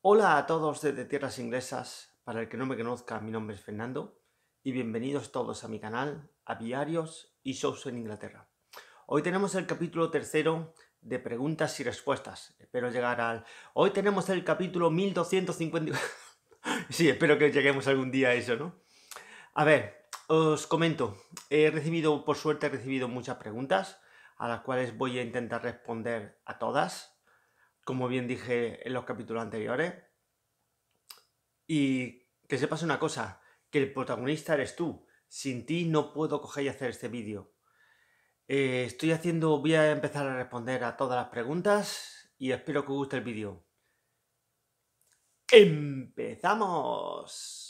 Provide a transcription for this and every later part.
Hola a todos desde tierras inglesas. Para el que no me conozca, mi nombre es Fernando y bienvenidos todos a mi canal Aviarios y Shows en Inglaterra. Hoy tenemos el capítulo tercero de preguntas y respuestas. Espero llegar al... Hoy tenemos el capítulo 1250... sí, espero que lleguemos algún día a eso, ¿no? A ver, os comento. He recibido, por suerte, he recibido muchas preguntas a las cuales voy a intentar responder a todas como bien dije en los capítulos anteriores. Y que sepas una cosa, que el protagonista eres tú. Sin ti no puedo coger y hacer este vídeo. Eh, estoy haciendo, voy a empezar a responder a todas las preguntas y espero que os guste el vídeo. ¡Empezamos!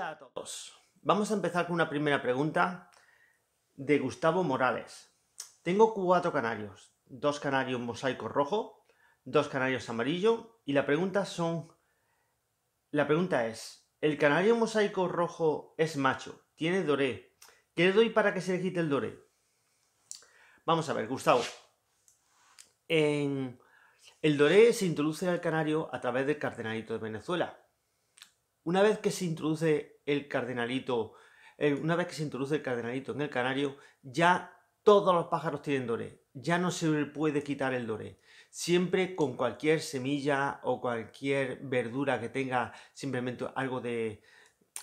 Hola a todos. Vamos a empezar con una primera pregunta de Gustavo Morales. Tengo cuatro canarios, dos canarios mosaico rojo, dos canarios amarillo y la pregunta son la pregunta es, ¿el canario mosaico rojo es macho? Tiene doré. ¿Qué le doy para que se le quite el doré? Vamos a ver, Gustavo. En... El doré se introduce al canario a través del cardenalito de Venezuela, una vez que se introduce el cardenalito, eh, una vez que se introduce el cardenalito en el canario, ya todos los pájaros tienen doré. ya no se le puede quitar el doré. Siempre con cualquier semilla o cualquier verdura que tenga simplemente algo de,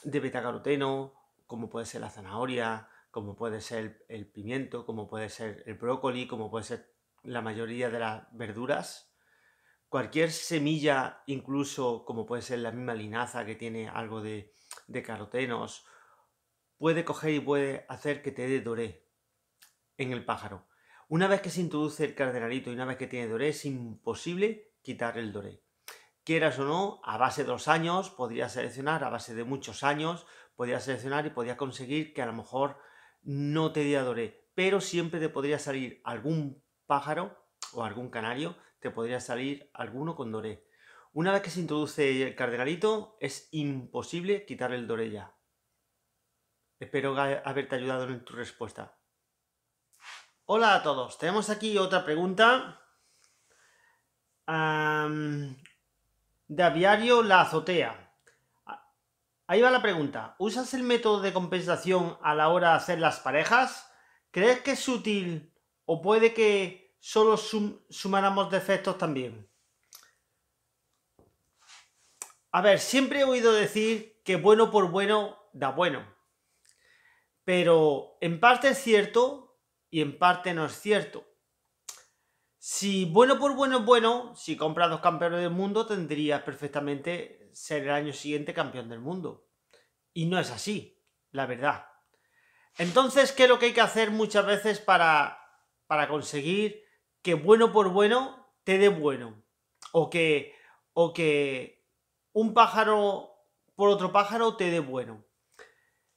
betacaroteno, como puede ser la zanahoria, como puede ser el pimiento, como puede ser el brócoli, como puede ser la mayoría de las verduras, cualquier semilla, incluso como puede ser la misma linaza que tiene algo de, carotenos, puede coger y puede hacer que te dé doré en el pájaro. Una vez que se introduce el cardenalito y una vez que tiene doré, es imposible quitar el doré. Quieras o no, a base de dos años, podrías seleccionar, a base de muchos años, podrías seleccionar y podrías conseguir que a lo mejor no te dé doré, pero siempre te podría salir algún pájaro o algún canario podría salir alguno con Doré. Una vez que se introduce el cardenalito, es imposible quitar el Doré ya. Espero haberte ayudado en tu respuesta. Hola a todos, tenemos aquí otra pregunta. de aviario la azotea. Ahí va la pregunta. ¿Usas el método de compensación a la hora de hacer las parejas? ¿Crees que es útil o puede que solo sumaramos sumáramos defectos también. A ver, siempre he oído decir que bueno por bueno da bueno. Pero en parte es cierto y en parte no es cierto. Si bueno por bueno es bueno, si compras dos campeones del mundo, tendrías perfectamente ser el año siguiente campeón del mundo. Y no es así, la verdad. Entonces, ¿qué es lo que hay que hacer muchas veces para, para conseguir que bueno por bueno te dé bueno. O que, o que un pájaro por otro pájaro te dé bueno.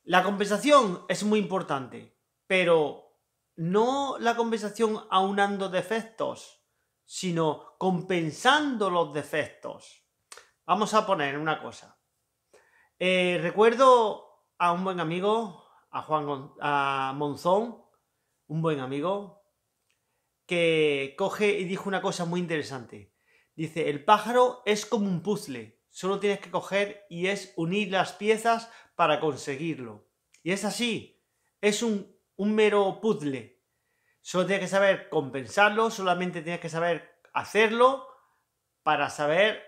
La compensación es muy importante, pero no la compensación aunando defectos, sino compensando los defectos. Vamos a poner una cosa. Eh, recuerdo a un buen amigo, a Juan a Monzón, un buen amigo, que coge y dijo una cosa muy interesante. Dice, el pájaro es como un puzzle, solo tienes que coger y es unir las piezas para conseguirlo. Y es así, es un, mero puzzle. Solo tienes que saber compensarlo, solamente tienes que saber hacerlo para saber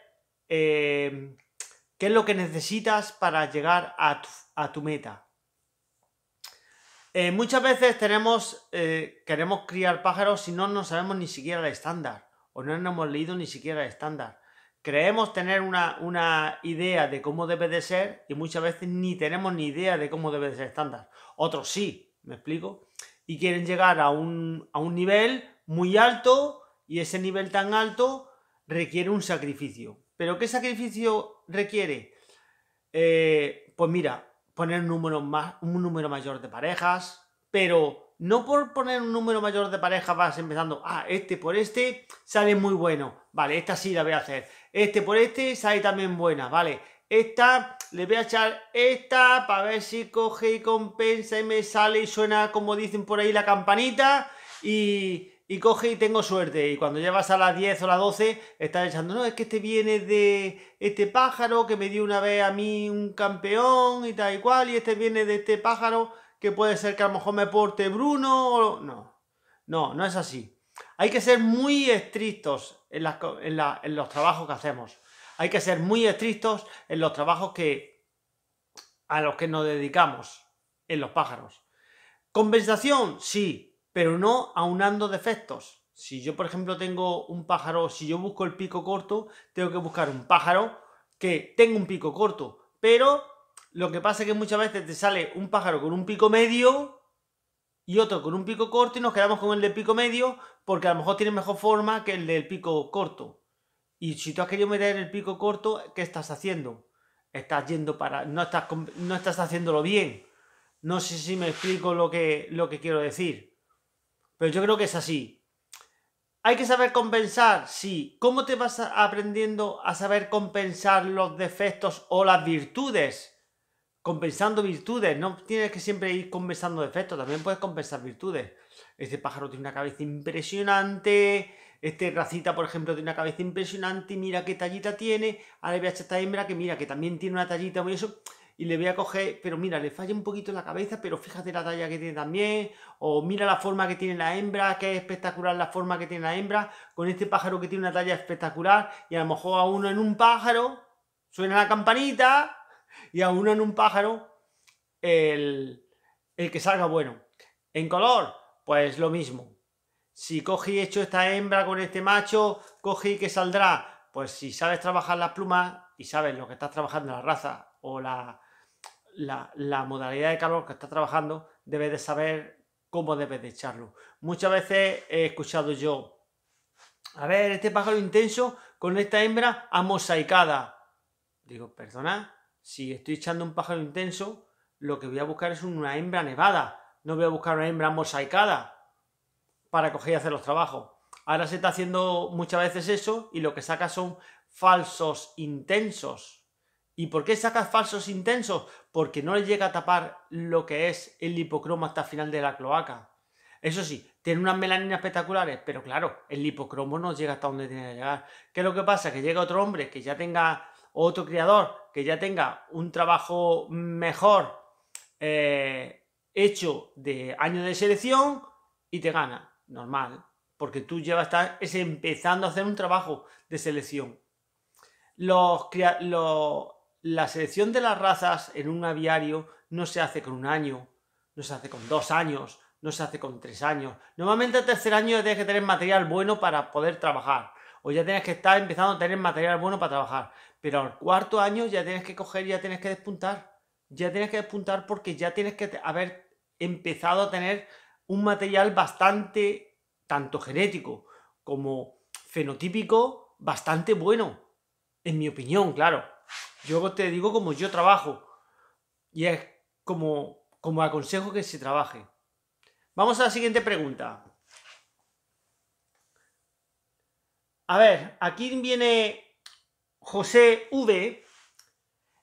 eh, qué es lo que necesitas para llegar a tu meta. Eh, muchas veces tenemos, eh, queremos criar pájaros si no, no sabemos ni siquiera el estándar o no hemos leído ni siquiera el estándar. Creemos tener una, idea de cómo debe de ser y muchas veces ni tenemos ni idea de cómo debe de ser estándar. Otros sí, me explico. Y quieren llegar a un, nivel muy alto y ese nivel tan alto requiere un sacrificio. ¿Pero qué sacrificio requiere? Eh, pues mira, poner un número, más, un número mayor de parejas, pero no por poner un número mayor de parejas vas empezando, a ah, este por este sale muy bueno, vale, esta sí la voy a hacer, este por este sale también buena, vale, esta le voy a echar esta para ver si coge y compensa y me sale y suena como dicen por ahí la campanita y y coge y tengo suerte. Y cuando llevas a las 10 o las 12, estás echando, no, es que este viene de este pájaro que me dio una vez a mí un campeón y tal y cual, y este viene de este pájaro que puede ser que a lo mejor me porte Bruno. O... No, no, no es así. Hay que ser muy estrictos en, los trabajos que hacemos. Hay que ser muy estrictos en los trabajos que a los que nos dedicamos, en los pájaros. Compensación, sí, pero no aunando defectos. Si yo, por ejemplo, tengo un pájaro, si yo busco el pico corto, tengo que buscar un pájaro que tenga un pico corto, pero lo que pasa es que muchas veces te sale un pájaro con un pico medio y otro con un pico corto y nos quedamos con el de pico medio porque a lo mejor tiene mejor forma que el del pico corto. Y si tú has querido meter el pico corto, ¿qué estás haciendo? Estás yendo para... no estás, no estás haciéndolo bien. No sé si me explico lo que, lo que quiero decir. Pero yo creo que es así. Hay que saber compensar, sí. ¿Cómo te vas aprendiendo a saber compensar los defectos o las virtudes? Compensando virtudes, no tienes que siempre ir compensando defectos, también puedes compensar virtudes. Este pájaro tiene una cabeza impresionante, este racita, por ejemplo, tiene una cabeza impresionante, y mira qué tallita tiene, ahora voy a esta hembra que mira que también tiene una tallita, muy eso y le voy a coger, pero mira, le falla un poquito la cabeza, pero fíjate la talla que tiene también, o mira la forma que tiene la hembra, que es espectacular la forma que tiene la hembra, con este pájaro que tiene una talla espectacular, y a lo mejor a uno en un pájaro suena la campanita, y a uno en un pájaro el, que salga bueno. En color, pues lo mismo. Si cogí y hecho esta hembra con este macho, cogí que saldrá. Pues si sabes trabajar las plumas y sabes lo que estás trabajando la raza o la, la, modalidad de calor que está trabajando, debes de saber cómo debes de echarlo. Muchas veces he escuchado yo, a ver, este pájaro intenso con esta hembra amosaicada. Digo, perdona, si estoy echando un pájaro intenso, lo que voy a buscar es una hembra nevada, no voy a buscar una hembra mosaicada para coger y hacer los trabajos. Ahora se está haciendo muchas veces eso y lo que saca son falsos intensos. ¿Y por qué sacas falsos intensos? Porque no le llega a tapar lo que es el hipocromo hasta el final de la cloaca. Eso sí, tiene unas melaninas espectaculares, pero claro, el hipocromo no llega hasta donde tiene que llegar. ¿Qué es lo que pasa? Que llega otro hombre que ya tenga, otro criador, que ya tenga un trabajo mejor eh, hecho de año de selección y te gana. Normal, porque tú llevas estar es empezando a hacer un trabajo de selección. Los, los la selección de las razas en un aviario no se hace con un año, no se hace con dos años, no se hace con tres años. Normalmente el tercer año ya tienes que tener material bueno para poder trabajar. O ya tienes que estar empezando a tener material bueno para trabajar. Pero al cuarto año ya tienes que coger, ya tienes que despuntar. Ya tienes que despuntar porque ya tienes que haber empezado a tener un material bastante, tanto genético como fenotípico, bastante bueno. En mi opinión, claro. Yo te digo como yo trabajo y es como, aconsejo que se trabaje. Vamos a la siguiente pregunta. A ver, aquí viene José V.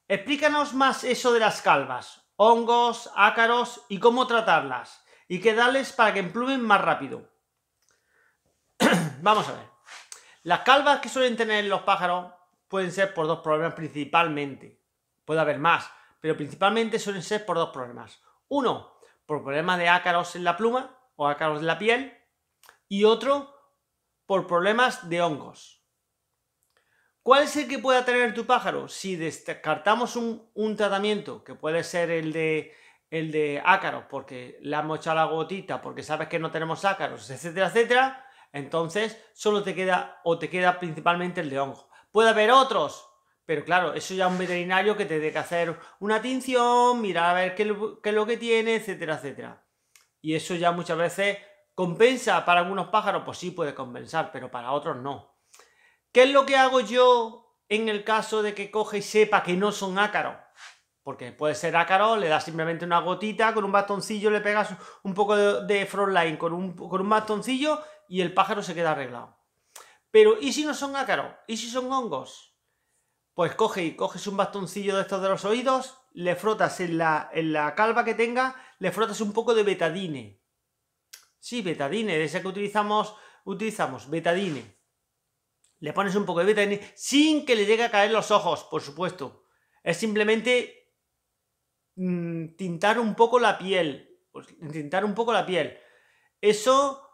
Explícanos más eso de las calvas, hongos, ácaros y cómo tratarlas y qué darles para que emplumen más rápido. Vamos a ver. Las calvas que suelen tener los pájaros pueden ser por dos problemas principalmente. Puede haber más, pero principalmente suelen ser por dos problemas. Uno, por problemas de ácaros en la pluma o ácaros en la piel. Y otro, por problemas de hongos. ¿Cuál es el que pueda tener tu pájaro? Si descartamos un, tratamiento, que puede ser el de, el de ácaros, porque le hemos echado la gotita, porque sabes que no tenemos ácaros, etcétera, etcétera, entonces solo te queda o te queda principalmente el de hongo. Puede haber otros, pero claro, eso ya un veterinario que te dé que hacer una tinción, mirar a ver qué, es lo que tiene, etcétera, etcétera. Y eso ya muchas veces compensa para algunos pájaros, pues sí puede compensar, pero para otros no. ¿Qué es lo que hago yo en el caso de que coge y sepa que no son ácaros? Porque puede ser ácaro, le das simplemente una gotita, con un bastoncillo le pegas un poco de, de frontline con un, con un bastoncillo y el pájaro se queda arreglado. Pero, ¿y si no son ácaros? ¿Y si son hongos? Pues coge y coges un bastoncillo de estos de los oídos, le frotas en la, en la calva que tenga, le frotas un poco de betadine. Sí, betadine, de esa que utilizamos, utilizamos betadine. Le pones un poco de betadine sin que le llegue a caer los ojos, por supuesto. Es simplemente mm, tintar un poco la piel. Pues, tintar un poco la piel. Eso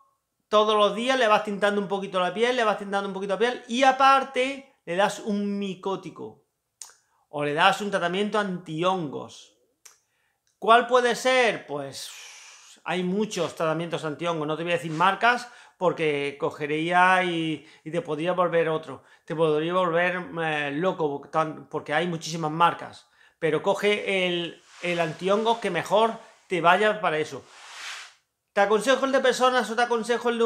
todos los días le vas tintando un poquito la piel, le vas tintando un poquito la piel y aparte le das un micótico o le das un tratamiento antihongos. ¿Cuál puede ser? Pues hay muchos tratamientos antihongos, no te voy a decir marcas porque cogería y, te podría volver otro, te podría volver eh, loco porque hay muchísimas marcas, pero coge el, el hongos que mejor te vaya para eso. ¿Te aconsejo el de personas o te aconsejo el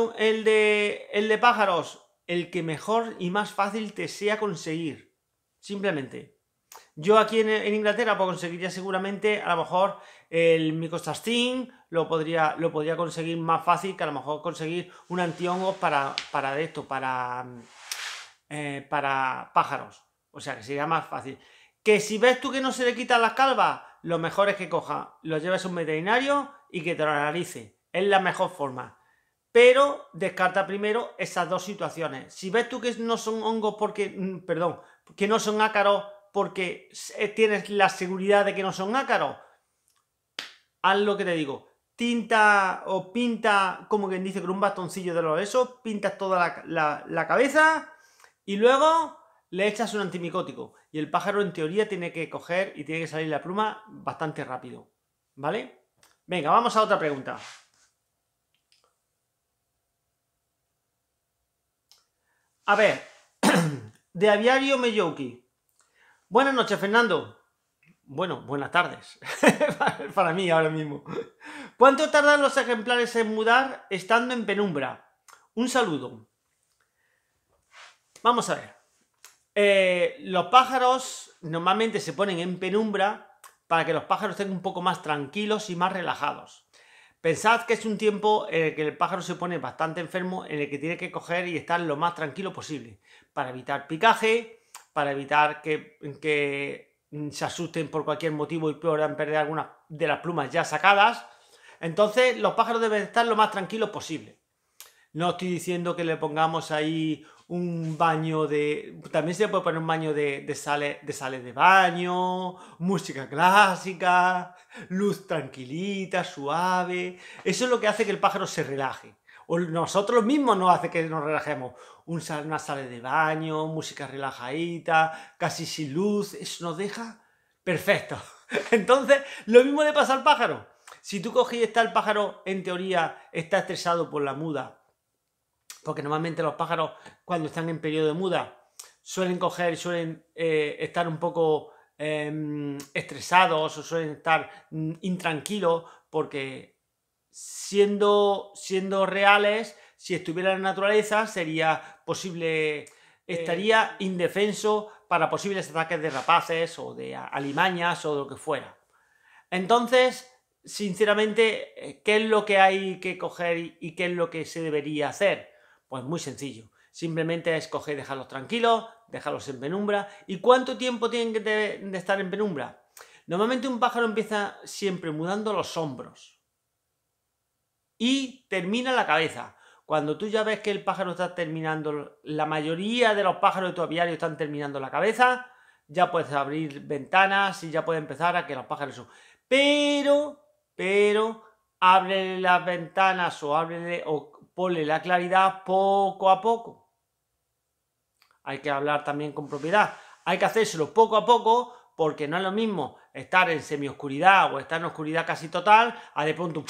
de, el de, pájaros? El que mejor y más fácil te sea conseguir. Simplemente. Yo aquí en, Inglaterra conseguiría seguramente a lo mejor el micostastín, lo podría, lo podría conseguir más fácil que a lo mejor conseguir un antihongo para, para esto, para, mm, eh, para pájaros. O sea que sería más fácil. Que si ves tú que no se le quitan las calvas, lo mejor es que coja, lo lleves a un veterinario y que te lo analice. Es la mejor forma. Pero descarta primero esas dos situaciones. Si ves tú que no son hongos porque, mm, perdón, que no son ácaros porque eh, tienes la seguridad de que no son ácaros, haz lo que te digo. Tinta o pinta, como quien dice, con un bastoncillo de los eso, pintas toda la cabeza y luego le echas un antimicótico y el pájaro en teoría tiene que coger y tiene que salir la pluma bastante rápido. ¿Vale? Venga, vamos a otra pregunta. A ver, de Aviario Meyouki, Buenas noches, Fernando. Bueno, buenas tardes. Para mí ahora mismo. ¿Cuánto tardan los ejemplares en mudar estando en penumbra? Un saludo. Vamos a ver. Eh, los pájaros normalmente se ponen en penumbra para que los pájaros estén un poco más tranquilos y más relajados. Pensad que es un tiempo en el que el pájaro se pone bastante enfermo, en el que tiene que coger y estar lo más tranquilo posible, para evitar picaje, para evitar que, se asusten por cualquier motivo y puedan perder algunas de las plumas ya sacadas. Entonces los pájaros deben estar lo más tranquilos posible. No estoy diciendo que le pongamos ahí un baño de... También se puede poner un baño de, sales, de de baño, música clásica, luz tranquilita, suave. Eso es lo que hace que el pájaro se relaje. O nosotros mismos nos hace que nos relajemos. Un, una sala de baño, música relajadita, casi sin luz. Eso nos deja perfecto. Entonces, lo mismo le pasa al pájaro. Si tú coges y está el pájaro, en teoría, está estresado por la muda porque normalmente los pájaros cuando están en periodo de muda suelen coger, y suelen eh, estar un poco em, estresados o suelen estar mm, intranquilos porque siendo, siendo reales, si estuviera en la naturaleza sería posible, eh. estaría indefenso para posibles ataques de rapaces o de alimañas o lo que fuera. Entonces, sinceramente, eh, ¿qué es lo que hay que coger y qué es lo que se debería hacer? Pues muy sencillo. Simplemente escoger dejarlos tranquilos, dejarlos en penumbra. ¿Y cuánto tiempo tienen que de, estar en penumbra? Normalmente un pájaro empieza siempre mudando los hombros y termina la cabeza. Cuando tú ya ves que el pájaro está terminando, la mayoría de los pájaros de tu aviario están terminando la cabeza, ya puedes abrir ventanas y ya puedes empezar a que los pájaros Pero, pero, ábrele las ventanas o ábrele o, ponle la claridad poco a poco. Hay que hablar también con propiedad. Hay que hacérselo poco a poco porque no es lo mismo estar en semioscuridad o estar en oscuridad casi total a de pronto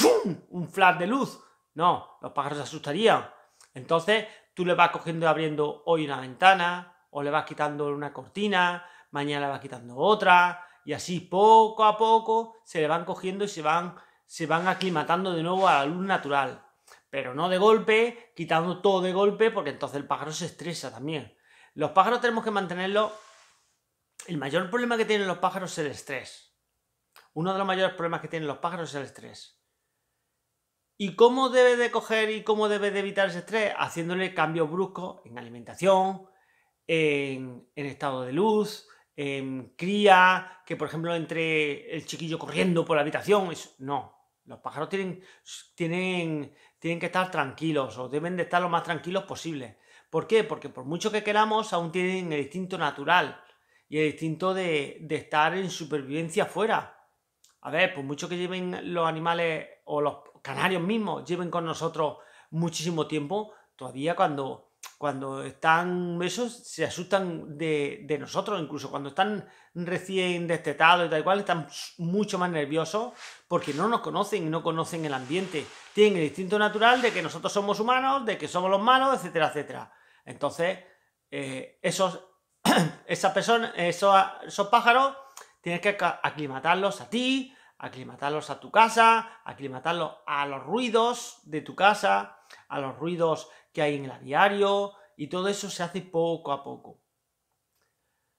un flash de luz. No, los pájaros se asustarían. Entonces tú le vas cogiendo y abriendo hoy una ventana o le vas quitando una cortina, mañana le vas quitando otra y así poco a poco se le van cogiendo y se van, se van aclimatando de nuevo a la luz natural pero no de golpe, quitando todo de golpe, porque entonces el pájaro se estresa también. Los pájaros tenemos que mantenerlo. El mayor problema que tienen los pájaros es el estrés. Uno de los mayores problemas que tienen los pájaros es el estrés. ¿Y cómo debe de coger y cómo debe de evitar ese estrés? Haciéndole cambios bruscos en alimentación, en, estado de luz, en cría, que por ejemplo entre el chiquillo corriendo por la habitación. no, los pájaros tienen, tienen tienen que estar tranquilos o deben de estar lo más tranquilos posible. ¿Por qué? Porque por mucho que queramos, aún tienen el instinto natural y el instinto de, de estar en supervivencia afuera. A ver, por mucho que lleven los animales o los canarios mismos, lleven con nosotros muchísimo tiempo, todavía cuando cuando están esos se asustan de, nosotros, incluso cuando están recién destetados y tal cual, están mucho más nerviosos porque no nos conocen no conocen el ambiente. Tienen el instinto natural de que nosotros somos humanos, de que somos los malos, etcétera, etcétera. Entonces, eh, esos, esas personas, esos pájaros, tienes que aclimatarlos a ti, aclimatarlos a tu casa, aclimatarlos a los ruidos de tu casa, a los ruidos que hay en el diario y todo eso se hace poco a poco.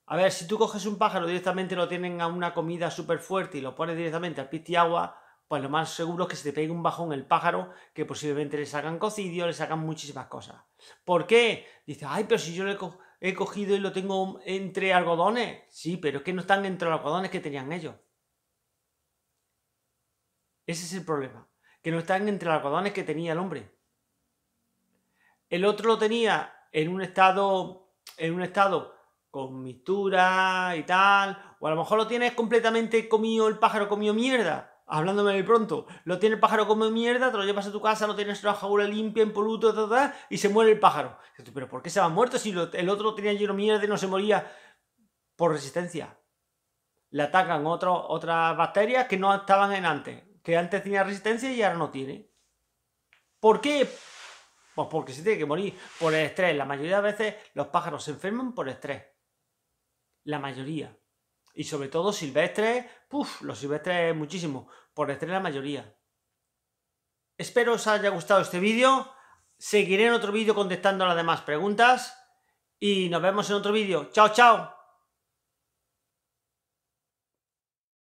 A ver, si tú coges un pájaro directamente lo tienen a una comida súper fuerte y lo pones directamente al piste agua, pues lo más seguro es que se te pegue un bajón el pájaro, que posiblemente le sacan cocidio, le sacan muchísimas cosas. ¿Por qué? Dice, ay, pero si yo lo he cogido y lo tengo entre algodones. Sí, pero es que no están entre los algodones que tenían ellos. Ese es el problema, que no están entre los algodones que tenía el hombre. El otro lo tenía en un estado, en un estado con mistura y tal, o a lo mejor lo tienes completamente comido el pájaro, comió mierda, hablándome de pronto, lo tiene el pájaro comido mierda, te lo llevas a tu casa, lo tienes en una jaula limpia, en ta, y se muere el pájaro. Pero ¿por qué se va muerto si el otro tenía lleno mierda y no se moría por resistencia? Le atacan otras bacterias que no estaban en antes, que antes tenía resistencia y ahora no tiene. ¿Por qué? Pues porque se tiene que morir por el estrés. La mayoría de veces los pájaros se enferman por estrés. La mayoría. Y sobre todo silvestres, Puf, los silvestres muchísimo. Por estrés la mayoría. Espero os haya gustado este vídeo. Seguiré en otro vídeo contestando las demás preguntas. Y nos vemos en otro vídeo. ¡Chao, chao!